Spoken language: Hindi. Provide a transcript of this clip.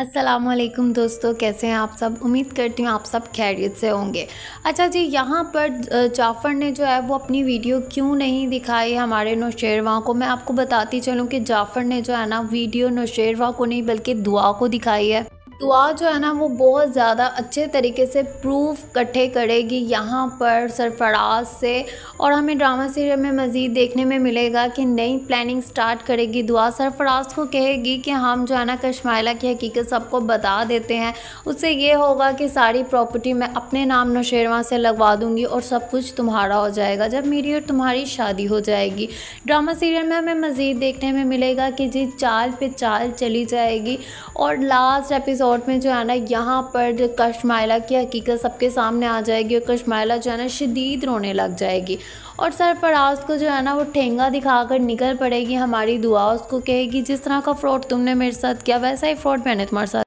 असलकुम दोस्तों कैसे हैं आप सब उम्मीद करती हूँ आप सब खैरियत से होंगे अच्छा जी यहाँ पर जाफ़र ने जो है वो अपनी वीडियो क्यों नहीं दिखाई हमारे नौशेरवा को मैं आपको बताती चलूँ कि जाफ़र ने जो है ना वीडियो नौशेरवा को नहीं बल्कि दुआ को दिखाई है दुआ जो है ना वो बहुत ज़्यादा अच्छे तरीके से प्रूफ इकट्ठे करेगी यहाँ पर सरफराज से और हमें ड्रामा सीरियल में मज़ीद देखने में मिलेगा कि नई प्लानिंग स्टार्ट करेगी दुआ सरफराज को कहेगी कि हम जो है ना कश्मला की हकीकत सबको बता देते हैं उससे ये होगा कि सारी प्रॉपर्टी मैं अपने नाम नौशेरवा से लगवा दूँगी और सब कुछ तुम्हारा हो जाएगा जब मेरी और तुम्हारी शादी हो जाएगी ड्रामा सीरियल में हमें मज़ीद देखने में मिलेगा कि जी चाल पे चाल चली जाएगी और लास्ट एपिसोड रिज़ॉर्ट में जो है ना यहाँ पर कश्मायला की हकीकत सबके सामने आ जाएगी और कश्मायला जो है ना शदीद रोने लग जाएगी और सरफराज को जो है ना वो ठेंगा दिखाकर निकल पड़ेगी हमारी दुआ उसको कहेगी जिस तरह का फ्रॉड तुमने मेरे साथ किया वैसा ही फ्रॉड मैंने तुम्हारे साथ